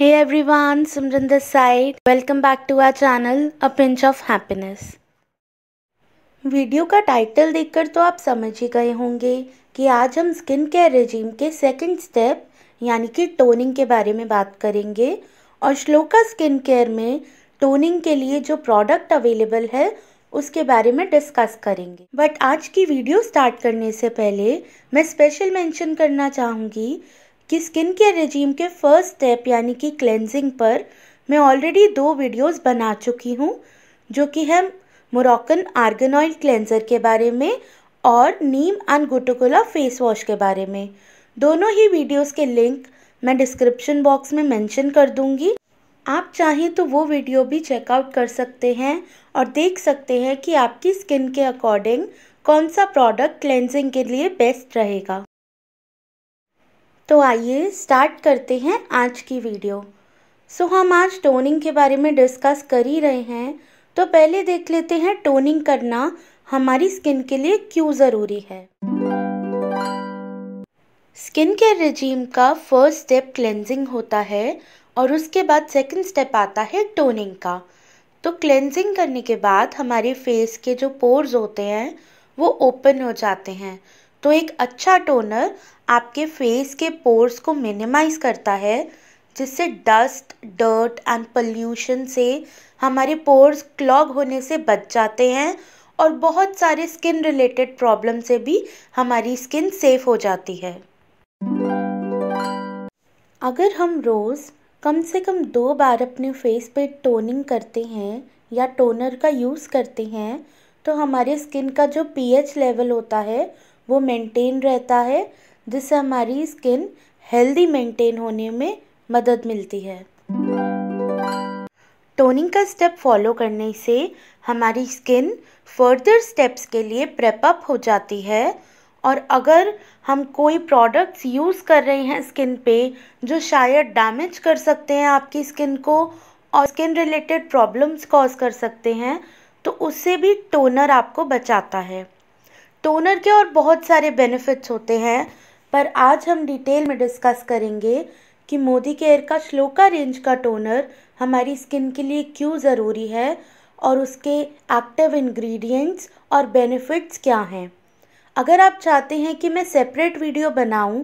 Hey everyone, Simran the side welcome back to our channel a pinch of happiness video का title देखकर तो आप समझ ही गए होंगे कि आज हम स्किन केयर रेजीम के सेकंड स्टेप यानी कि टोनिंग के बारे में बात करेंगे और श्लोका स्किन केयर में टोनिंग के लिए जो प्रोडक्ट अवेलेबल है उसके बारे में डिस्कस करेंगे बट आज की वीडियो स्टार्ट करने से पहले मैं स्पेशल मेंशन करना चाहूँगी कि स्किन केयर रेजीम के फर्स्ट स्टेप यानी कि क्लेंजिंग पर मैं ऑलरेडी दो वीडियोस बना चुकी हूँ जो कि है मोरक्कन आर्गन ऑयल क्लेंजर के बारे में और neem and gotu kola face wash के बारे में दोनों ही वीडियोस के लिंक मैं डिस्क्रिप्शन बॉक्स में मेंशन कर दूंगी आप चाहें तो वो वीडियो भी चेकआउट कर सकते हैं और देख सकते हैं कि आपकी स्किन के अकॉर्डिंग कौन सा प्रोडक्ट क्लेंजिंग के लिए बेस्ट रहेगा तो आइए स्टार्ट करते हैं आज की वीडियो सो हम आज टोनिंग के बारे में डिस्कस कर ही रहे हैं तो पहले देख लेते हैं टोनिंग करना हमारी स्किन के लिए क्यों ज़रूरी है स्किन केयर रिजीम का फर्स्ट स्टेप क्लेंजिंग होता है और उसके बाद सेकंड स्टेप आता है टोनिंग का तो क्लेंजिंग करने के बाद हमारे फेस के जो पोर्स होते हैं वो ओपन हो जाते हैं तो एक अच्छा टोनर आपके फेस के पोर्स को मिनिमाइज़ करता है जिससे डस्ट डर्ट एंड पल्यूशन से हमारे पोर्स क्लॉग होने से बच जाते हैं और बहुत सारे स्किन रिलेटेड प्रॉब्लम से भी हमारी स्किन सेफ हो जाती है अगर हम रोज़ कम से कम दो बार अपने फेस पे टोनिंग करते हैं या टोनर का यूज़ करते हैं तो हमारे स्किन का जो पीएच लेवल होता है वो मेंटेन रहता है जिससे हमारी स्किन हेल्दी मेंटेन होने में मदद मिलती है टोनिंग का स्टेप फॉलो करने से हमारी स्किन फर्दर स्टेप्स के लिए प्रेपअप हो जाती है और अगर हम कोई प्रोडक्ट्स यूज़ कर रहे हैं स्किन पे जो शायद डैमेज कर सकते हैं आपकी स्किन को और स्किन रिलेटेड प्रॉब्लम्स कॉज कर सकते हैं तो उससे भी टोनर आपको बचाता है टोनर के और बहुत सारे बेनिफिट्स होते हैं पर आज हम डिटेल में डिस्कस करेंगे कि मोदी केयर का श्लोका रेंज का टोनर हमारी स्किन के लिए क्यों ज़रूरी है और उसके एक्टिव इंग्रेडिएंट्स और बेनिफिट्स क्या हैं अगर आप चाहते हैं कि मैं सेपरेट वीडियो बनाऊं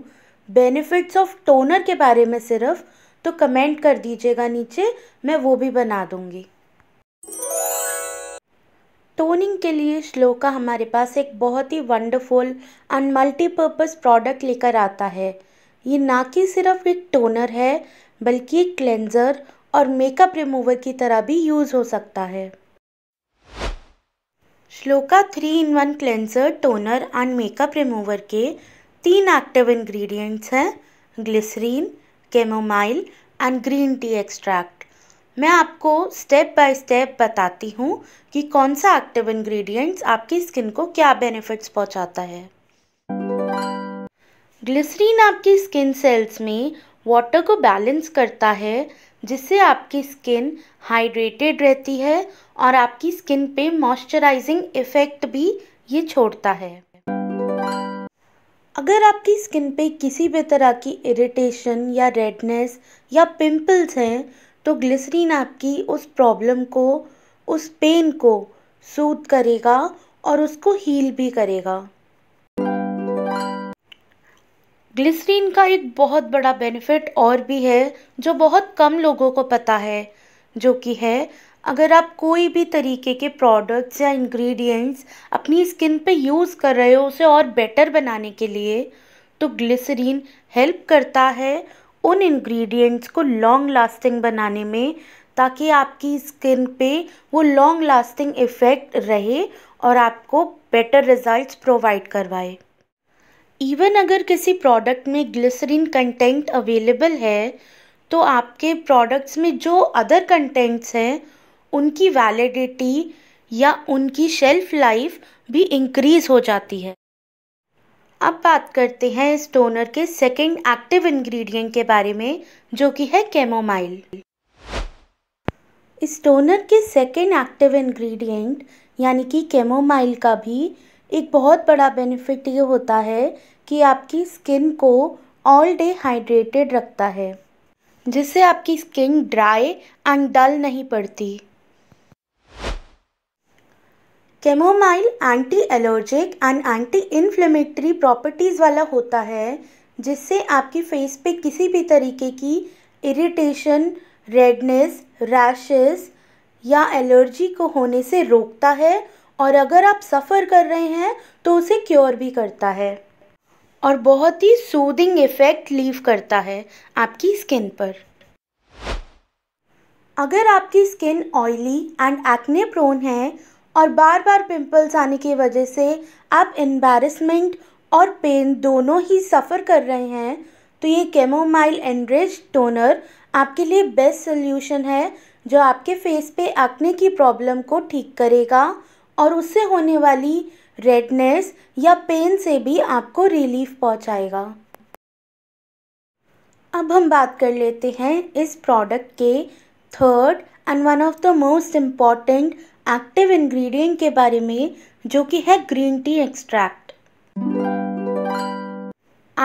बेनिफिट्स ऑफ टोनर के बारे में सिर्फ तो कमेंट कर दीजिएगा नीचे मैं वो भी बना दूंगी टोनिंग के लिए श्लोका हमारे पास एक बहुत ही वंडरफुल एंड मल्टीपर्पज़ प्रोडक्ट लेकर आता है ये ना कि सिर्फ एक टोनर है बल्कि एक क्लेंजर और मेकअप रिमूवर की तरह भी यूज़ हो सकता है Shloka three in one cleanser toner and makeup remover के तीन एक्टिव इंग्रेडिएंट्स हैं glycerin chamomile and green tea extract मैं आपको स्टेप बाय स्टेप बताती हूँ कि कौन सा एक्टिव इंग्रेडिएंट्स आपकी स्किन को क्या बेनिफिट्स पहुँचाता है ग्लिसरीन आपकी स्किन सेल्स में वाटर को बैलेंस करता है जिससे आपकी स्किन हाइड्रेटेड रहती है और आपकी स्किन पे मॉइस्चराइजिंग इफ़ेक्ट भी ये छोड़ता है अगर आपकी स्किन पे किसी भी तरह की इरिटेशन या रेडनेस या पिंपल्स हैं तो ग्लिसरीन आपकी उस प्रॉब्लम को उस पेन को सूद करेगा और उसको हील भी करेगा ग्लिसरीन का एक बहुत बड़ा बेनिफिट और भी है जो बहुत कम लोगों को पता है जो कि है अगर आप कोई भी तरीके के प्रोडक्ट्स या इंग्रेडिएंट्स अपनी स्किन पे यूज़ कर रहे हो उसे और बेटर बनाने के लिए तो ग्लिसरीन हेल्प करता है उन इंग्रेडिएंट्स को लॉन्ग लास्टिंग बनाने में ताकि आपकी स्किन पे वो लॉन्ग लास्टिंग इफ़ेक्ट रहे और आपको बेटर रिजल्ट्स प्रोवाइड करवाए इवन अगर किसी प्रोडक्ट में ग्लिसरीन कंटेंट अवेलेबल है तो आपके प्रोडक्ट्स में जो अदर कंटेंट्स हैं उनकी वैलिडिटी या उनकी शेल्फ़ लाइफ भी इंक्रीज़ हो जाती है अब बात करते हैं इस टोनर के सेकंड एक्टिव इंग्रेडिएंट के बारे में जो कि है कैमोमाइल इस टोनर के सेकंड एक्टिव इंग्रेडिएंट यानी कि कैमोमाइल का भी एक बहुत बड़ा बेनिफिट ये होता है कि आपकी स्किन को ऑल डे हाइड्रेटेड रखता है जिससे आपकी स्किन ड्राई एंड डल नहीं पड़ती chamomile anti allergic and anti inflammatory properties वाला होता है जिससे आपकी फेस पे किसी भी तरीके की इरिटेशन रेडनेस रैशेस या एलर्जी को होने से रोकता है और अगर आप सफ़र कर रहे हैं तो उसे क्योर भी करता है और बहुत ही सूदिंग इफ़ेक्ट लीव करता है आपकी स्किन पर अगर आपकी skin oily and acne prone है और बार बार पिंपल्स आने की वजह से आप एम्बेरसमेंट और पेन दोनों ही सफ़र कर रहे हैं तो ये केमोमाइल एनरिच टोनर आपके लिए बेस्ट सोल्यूशन है जो आपके फेस पे आकने की प्रॉब्लम को ठीक करेगा और उससे होने वाली रेडनेस या पेन से भी आपको रिलीफ पहुंचाएगा। अब हम बात कर लेते हैं इस प्रोडक्ट के third and one of the most important active ingredient के बारे में जो कि है ग्रीन टी एक्सट्रैक्ट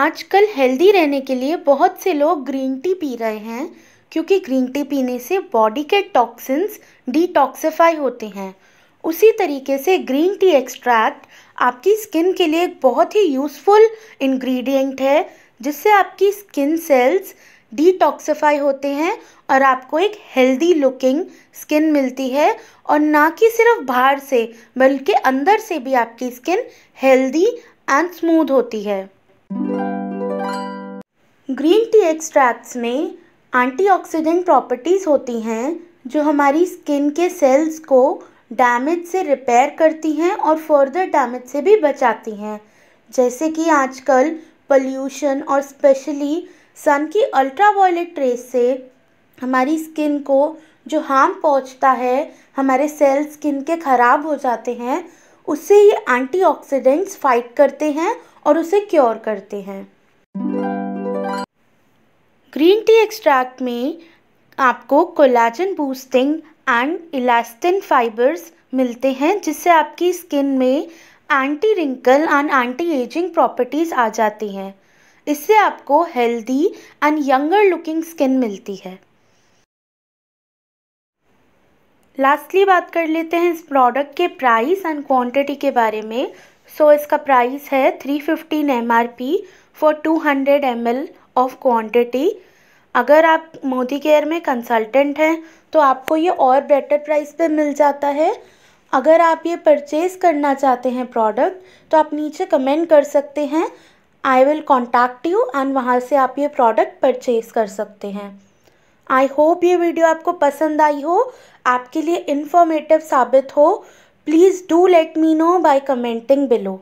आजकल हेल्दी रहने के लिए बहुत से लोग ग्रीन टी पी रहे हैं क्योंकि ग्रीन टी पीने से बॉडी के टॉक्सिन्स डिटॉक्सिफाई होते हैं उसी तरीके से ग्रीन टी एक्सट्रैक्ट आपकी स्किन के लिए एक बहुत ही यूज़फुल इंग्रेडिएंट है जिससे आपकी स्किन सेल्स डिटॉक्सिफाई होते हैं और आपको एक हेल्दी लुकिंग स्किन मिलती है और ना कि सिर्फ बाहर से बल्कि अंदर से भी आपकी स्किन हेल्दी एंड स्मूथ होती है ग्रीन टी एक्सट्रैक्ट्स में एंटीऑक्सीडेंट प्रॉपर्टीज़ होती हैं जो हमारी स्किन के सेल्स को डैमेज से रिपेयर करती हैं और फर्दर डैमेज से भी बचाती हैं जैसे कि आजकल पोल्यूशन और स्पेशली सन की अल्ट्रावायलेट रेस से हमारी स्किन को जो हार्म पहुंचता है हमारे सेल स्किन के ख़राब हो जाते हैं उससे ये एंटीऑक्सीडेंट्स फाइट करते हैं और उसे क्योर करते हैं ग्रीन टी एक्सट्रैक्ट में आपको collagen boosting and elastin fibres मिलते हैं जिससे आपकी स्किन में anti wrinkle and anti ageing properties आ जाती हैं इससे आपको healthy and younger looking skin मिलती है लास्टली बात कर लेते हैं इस प्रोडक्ट के प्राइस एंड क्वांटिटी के बारे में सो so, इसका प्राइस है three fifteen M R P for two hundred M L of quantity अगर आप मोदी केयर में कंसल्टेंट हैं तो आपको ये और बेटर प्राइस पे मिल जाता है अगर आप ये परचेज़ करना चाहते हैं प्रोडक्ट तो आप नीचे कमेंट कर सकते हैं I will contact you and वहाँ से आप ये प्रोडक्ट परचेज कर सकते हैं आई होप ये वीडियो आपको पसंद आई हो आपके लिए इन्फॉर्मेटिव साबित हो please do let me know by commenting below